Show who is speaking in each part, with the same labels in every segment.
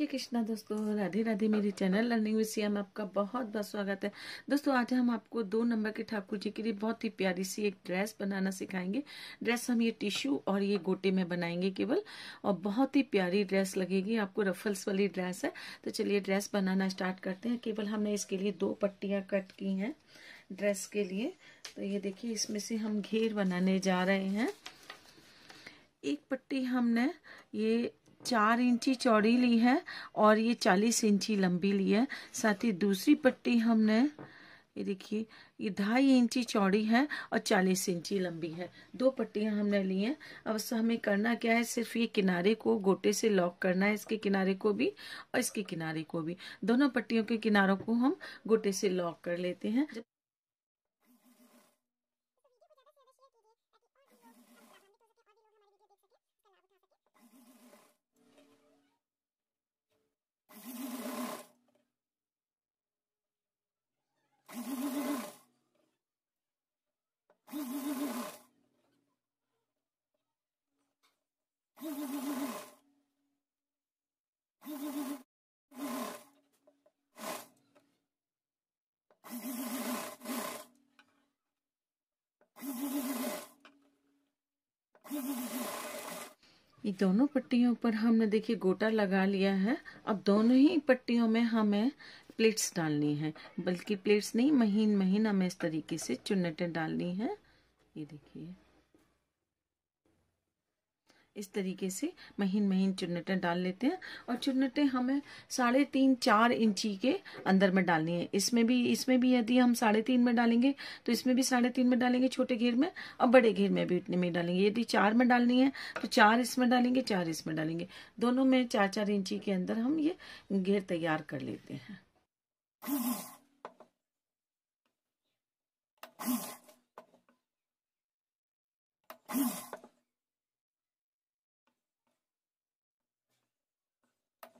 Speaker 1: श्री कृष्णा दोस्तों राधे राधे मेरे channel learning with SIAM आपका बहुत बहुत स्वागत है दोस्तों आज हम आपको दो नंबर के ठाकुर जी के लिए बहुत ही प्यारी सी एक ड्रेस बनाना सिखाएंगे ड्रेस हम ये टिश्यू और ये गोटे में बनाएंगे केवल और बहुत ही प्यारी ड्रेस लगेगी आपको रफल्स वाली ड्रेस है तो चलिए ड्रेस बनाना स्टार्ट करते हैं केवल हमने इसके लिए दो पट्टियाँ कट की हैं ड्रेस के लिए तो ये देखिए इसमें से हम घेर बनाने जा रहे हैं एक पट्टी हमने ये चार इंची चौड़ी ली है और ये चालीस इंची लंबी ली है साथ ही दूसरी पट्टी हमने ये देखिए ये ढाई इंची चौड़ी है और चालीस इंची लंबी है दो पट्टियां हमने ली हैं अब हमें करना क्या है सिर्फ ये किनारे को गोटे से लॉक करना है इसके किनारे को भी और इसके किनारे को भी दोनों पट्टियों के किनारों को हम गोटे से लॉक कर लेते हैं ये दोनों पट्टियों पर हमने देखिए गोटा लगा लिया है अब दोनों ही पट्टियों में हमें प्लेट्स डालनी है बल्कि प्लेट्स नहीं महीन महीन हमें इस तरीके से चुन्नटें डालनी है ये देखिए इस तरीके से महीन महीन चुन्नटें डाल लेते हैं और चुन्नटें हमें साढ़े तीन चार इंची के अंदर में डालनी है इसमें भी इसमें भी यदि हम साढ़े तीन में डालेंगे तो इसमें भी साढ़े तीन में डालेंगे छोटे घेर में और बड़े घेर में भी इतने में डालेंगे यदि चार में डालनी है तो चार इसमें डालेंगे चार इसमें डालेंगे दोनों में चार चार इंची के अंदर हम ये घेर तैयार कर लेते हैं Hmm.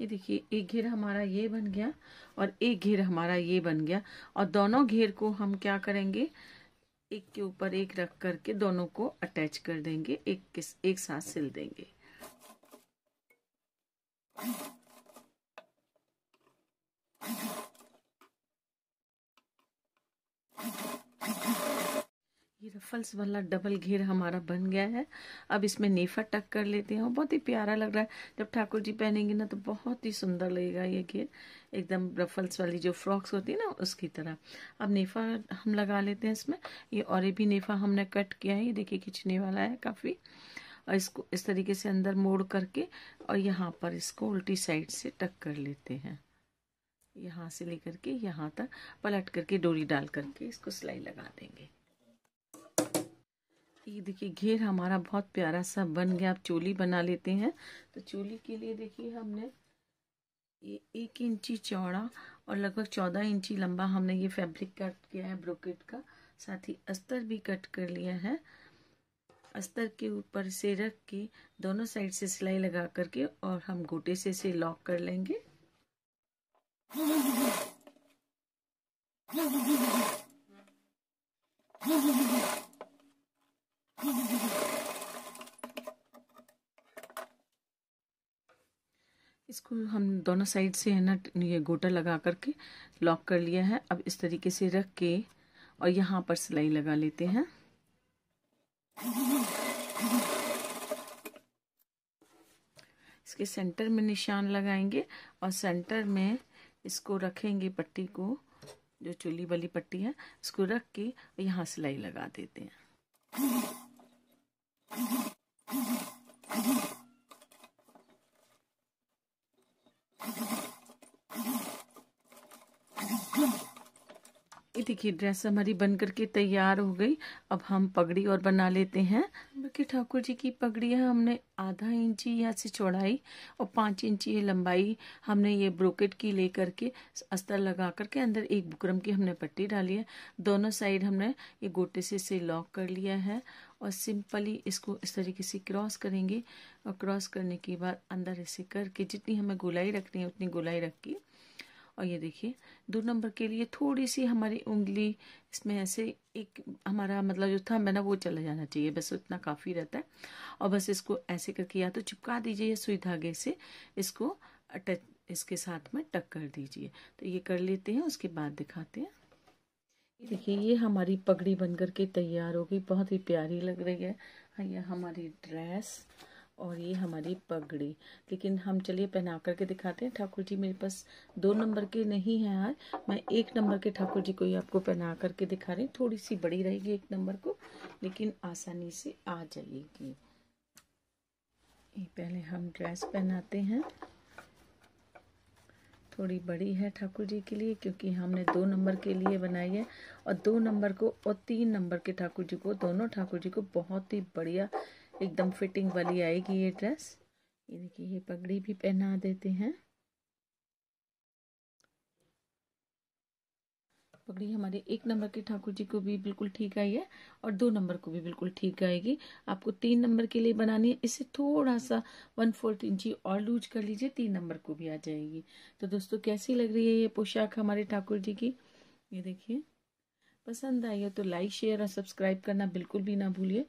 Speaker 1: ये देखिए एक घेर हमारा ये बन गया और एक घेर हमारा ये बन गया और दोनों घेर को हम क्या करेंगे एक के ऊपर एक रख करके दोनों को अटैच कर देंगे एक किस एक साथ सिल देंगे रफल्स वाला डबल घेर हमारा बन गया है अब इसमें नेफा टक कर लेते हैं बहुत ही प्यारा लग रहा है जब ठाकुर जी पहनेंगे ना तो बहुत ही सुंदर लगेगा ये घेर एकदम रफल्स वाली जो फ्रॉक्स होती है ना उसकी तरह अब नेफा हम लगा लेते हैं इसमें ये और ये भी नेफा हमने कट किया है ये देखिए खींचने वाला है काफ़ी और इसको इस तरीके से अंदर मोड़ करके और यहाँ पर इसको उल्टी साइड से टक कर लेते हैं यहाँ से लेकर के यहाँ तक पलट करके डोरी डाल करके इसको सिलाई लगा देंगे ये देखिए घेर हमारा बहुत प्यारा सा बन गया आप चोली बना लेते हैं तो चोली के लिए देखिए हमने ये एक इंची चौड़ा और लगभग चौदह इंची लंबा हमने ये फैब्रिक कट किया है ब्रोकेट का साथ ही अस्तर भी कट कर लिया है अस्तर के ऊपर से रख के दोनों साइड से सिलाई लगा करके और हम गोटे से इसे लॉक कर लेंगे इसको हम दोनों साइड से है ना ये गोटा लगा करके लॉक कर लिया है अब इस तरीके से रख के और यहाँ पर सिलाई लगा लेते हैं इसके सेंटर में निशान लगाएंगे और सेंटर में इसको रखेंगे पट्टी को जो चोली वाली पट्टी है इसको रख के यहाँ सिलाई लगा देते हैं ये देखिए ड्रेस हमारी बन करके तैयार हो गई अब हम पगड़ी और बना लेते हैं बाकी ठाकुर जी की है हमने आधा इंची यहाँ से चौड़ाई और पाँच इंची ये लंबाई हमने ये ब्रोकेट की ले करके अस्तर लगा करके अंदर एक बुकरम की हमने पट्टी डाली है दोनों साइड हमने ये गोटे से इसे लॉक कर लिया है और सिंपली इसको इस तरीके से क्रॉस करेंगे और क्रॉस करने के बाद अंदर ऐसे करके जितनी हमें गोलाई रखनी है उतनी गोलाई रख के और ये देखिए दो नंबर के लिए थोड़ी सी हमारी उंगली इसमें ऐसे एक हमारा मतलब जो था मैंने वो चला जाना चाहिए बस उतना काफ़ी रहता है और बस इसको ऐसे करके या तो चिपका दीजिए या सुई धागे से इसको अटैच इसके साथ में टक कर दीजिए तो ये कर लेते हैं उसके बाद दिखाते हैं देखिए ये हमारी पगड़ी बनकर के तैयार हो गई बहुत ही प्यारी लग रही है हाँ, ये हमारी ड्रेस और ये हमारी पगड़ी लेकिन हम चलिए पहना करके दिखाते हैं ठाकुर जी मेरे पास दो नंबर के नहीं हैं आज मैं एक नंबर के ठाकुर जी को ही आपको पहना करके दिखा रही हूँ थोड़ी सी बड़ी रहेगी एक नंबर को लेकिन आसानी से आ जाएगी पहले हम ड्रेस पहनाते हैं थोड़ी बड़ी है ठाकुर जी के लिए क्योंकि हमने दो नंबर के लिए बनाई है और दो नंबर को और तीन नंबर के ठाकुर जी को दोनों ठाकुर जी को बहुत ही बढ़िया एकदम फिटिंग वाली आएगी ये ड्रेस ये देखिए ये पगड़ी भी पहना देते हैं पगड़ी हमारे एक नंबर के ठाकुर जी को भी बिल्कुल ठीक आई है और दो नंबर को भी बिल्कुल ठीक आएगी आपको तीन नंबर के लिए बनानी है इसे थोड़ा सा वन फोर्थ इंची और लूज कर लीजिए तीन नंबर को भी आ जाएगी तो दोस्तों कैसी लग रही है ये पोशाक हमारे ठाकुर जी की ये देखिए पसंद आई है तो लाइक शेयर और सब्सक्राइब करना बिल्कुल भी ना भूलिए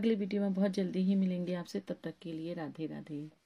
Speaker 1: अगले वीडियो में बहुत जल्दी ही मिलेंगे आपसे तब तक के लिए राधे राधे